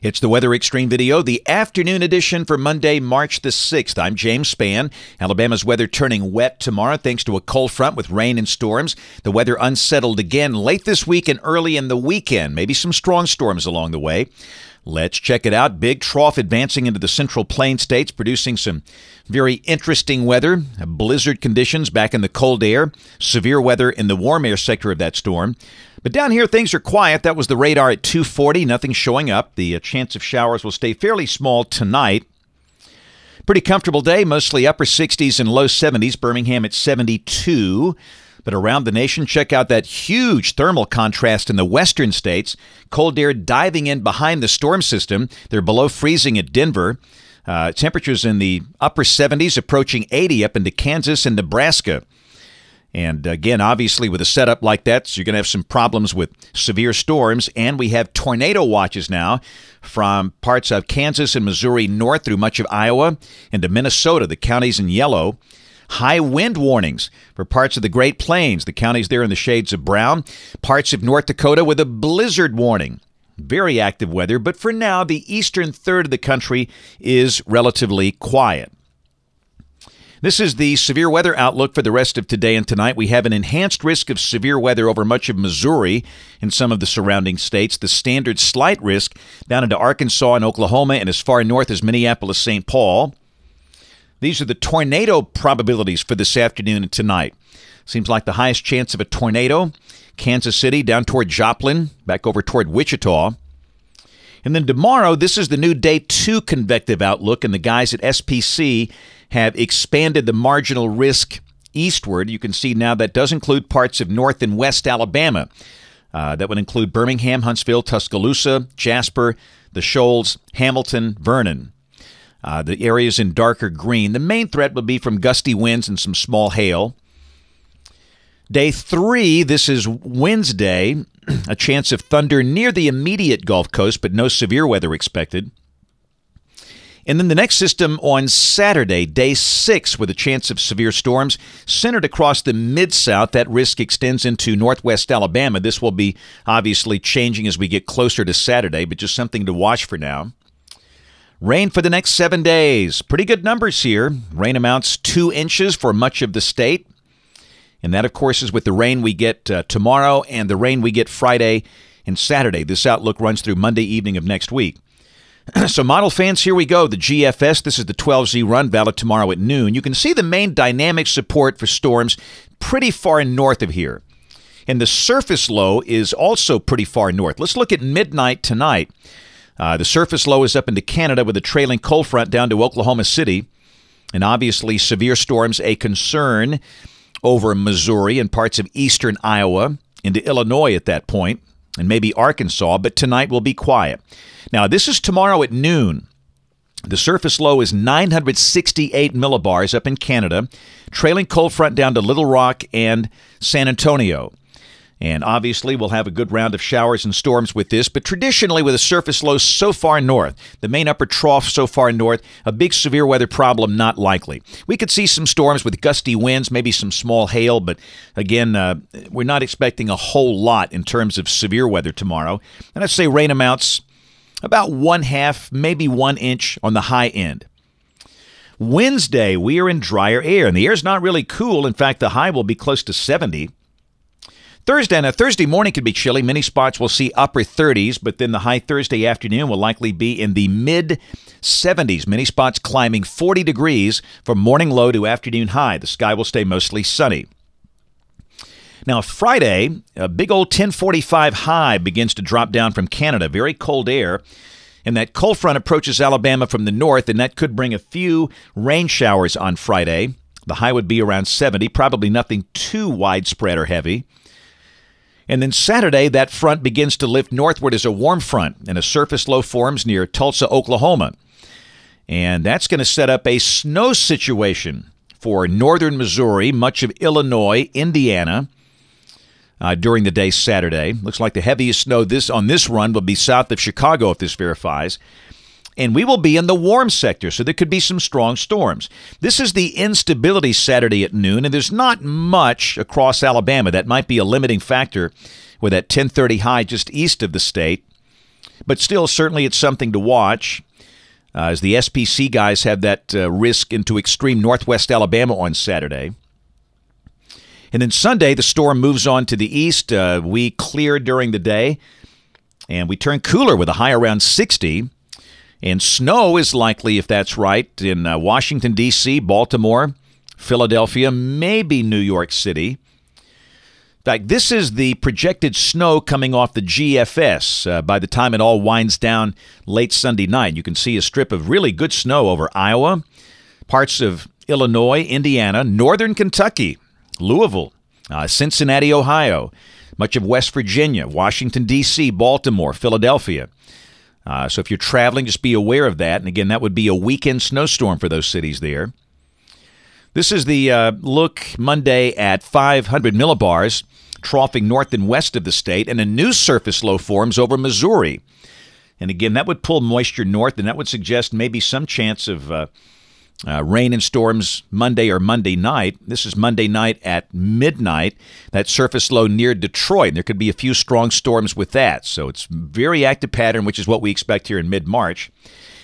It's the Weather Extreme video, the afternoon edition for Monday, March the 6th. I'm James Spann. Alabama's weather turning wet tomorrow thanks to a cold front with rain and storms. The weather unsettled again late this week and early in the weekend, maybe some strong storms along the way. Let's check it out. Big trough advancing into the central plain states, producing some very interesting weather. Blizzard conditions back in the cold air, severe weather in the warm air sector of that storm. But down here, things are quiet. That was the radar at 240. Nothing showing up. The uh, chance of showers will stay fairly small tonight. Pretty comfortable day, mostly upper 60s and low 70s. Birmingham at 72. But around the nation, check out that huge thermal contrast in the western states. Cold air diving in behind the storm system. They're below freezing at Denver. Uh, temperatures in the upper 70s, approaching 80 up into Kansas and Nebraska. And again, obviously, with a setup like that, so you're going to have some problems with severe storms. And we have tornado watches now from parts of Kansas and Missouri north through much of Iowa into Minnesota, the counties in yellow. High wind warnings for parts of the Great Plains, the counties there in the shades of brown, parts of North Dakota with a blizzard warning. Very active weather, but for now, the eastern third of the country is relatively quiet. This is the severe weather outlook for the rest of today and tonight. We have an enhanced risk of severe weather over much of Missouri and some of the surrounding states. The standard slight risk down into Arkansas and Oklahoma and as far north as Minneapolis St. Paul. These are the tornado probabilities for this afternoon and tonight. Seems like the highest chance of a tornado. Kansas City down toward Joplin, back over toward Wichita. And then tomorrow, this is the new day two convective outlook, and the guys at SPC have expanded the marginal risk eastward. You can see now that does include parts of north and west Alabama. Uh, that would include Birmingham, Huntsville, Tuscaloosa, Jasper, the Shoals, Hamilton, Vernon. Uh, the areas in darker green. The main threat would be from gusty winds and some small hail. Day three, this is Wednesday, a chance of thunder near the immediate Gulf Coast, but no severe weather expected. And then the next system on Saturday, day six, with a chance of severe storms centered across the mid south. That risk extends into northwest Alabama. This will be obviously changing as we get closer to Saturday, but just something to watch for now. Rain for the next seven days. Pretty good numbers here. Rain amounts two inches for much of the state. And that, of course, is with the rain we get uh, tomorrow and the rain we get Friday and Saturday. This outlook runs through Monday evening of next week. so, model fans, here we go. The GFS, this is the 12Z run, valid tomorrow at noon. You can see the main dynamic support for storms pretty far north of here. And the surface low is also pretty far north. Let's look at midnight tonight. Uh, the surface low is up into Canada with a trailing cold front down to Oklahoma City. And obviously, severe storms a concern over Missouri and parts of eastern Iowa into Illinois at that point, and maybe Arkansas, but tonight will be quiet. Now, this is tomorrow at noon. The surface low is 968 millibars up in Canada, trailing cold front down to Little Rock and San Antonio. And obviously, we'll have a good round of showers and storms with this, but traditionally, with a surface low so far north, the main upper trough so far north, a big severe weather problem not likely. We could see some storms with gusty winds, maybe some small hail, but again, uh, we're not expecting a whole lot in terms of severe weather tomorrow. And I'd say rain amounts about one half, maybe one inch on the high end. Wednesday, we are in drier air, and the air is not really cool. In fact, the high will be close to 70. Thursday, and a Thursday morning could be chilly. Many spots will see upper 30s, but then the high Thursday afternoon will likely be in the mid 70s. Many spots climbing 40 degrees from morning low to afternoon high. The sky will stay mostly sunny. Now, Friday, a big old 1045 high begins to drop down from Canada. Very cold air. And that cold front approaches Alabama from the north, and that could bring a few rain showers on Friday. The high would be around 70, probably nothing too widespread or heavy. And then Saturday, that front begins to lift northward as a warm front, and a surface low forms near Tulsa, Oklahoma. And that's going to set up a snow situation for northern Missouri, much of Illinois, Indiana uh, during the day Saturday. Looks like the heaviest snow this on this run will be south of Chicago if this verifies and we will be in the warm sector, so there could be some strong storms. This is the instability Saturday at noon, and there's not much across Alabama. That might be a limiting factor with that 1030 high just east of the state, but still, certainly it's something to watch. Uh, as the SPC guys have that uh, risk into extreme northwest Alabama on Saturday. And then Sunday, the storm moves on to the east. Uh, we clear during the day, and we turn cooler with a high around 60. And snow is likely, if that's right, in uh, Washington, D.C., Baltimore, Philadelphia, maybe New York City. In fact, this is the projected snow coming off the GFS uh, by the time it all winds down late Sunday night. You can see a strip of really good snow over Iowa, parts of Illinois, Indiana, northern Kentucky, Louisville, uh, Cincinnati, Ohio, much of West Virginia, Washington, D.C., Baltimore, Philadelphia. Uh, so if you're traveling, just be aware of that. And again, that would be a weekend snowstorm for those cities there. This is the uh, look Monday at 500 millibars, troughing north and west of the state, and a new surface low forms over Missouri. And again, that would pull moisture north, and that would suggest maybe some chance of. Uh, uh, rain and storms Monday or Monday night. This is Monday night at midnight. That surface low near Detroit. There could be a few strong storms with that. So it's very active pattern, which is what we expect here in mid March.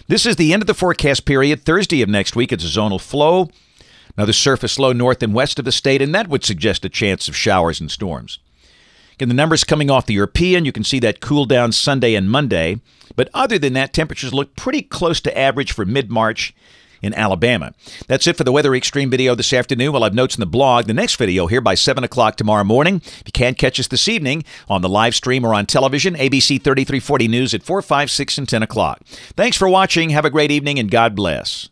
This is the end of the forecast period. Thursday of next week, it's a zonal flow. Another surface low north and west of the state, and that would suggest a chance of showers and storms. Again, the numbers coming off the European, you can see that cool down Sunday and Monday. But other than that, temperatures look pretty close to average for mid March in Alabama. That's it for the Weather Extreme video this afternoon. We'll have notes in the blog. The next video here by 7 o'clock tomorrow morning. If you can't catch us this evening on the live stream or on television, ABC 3340 News at 4, 5, 6, and 10 o'clock. Thanks for watching. Have a great evening and God bless.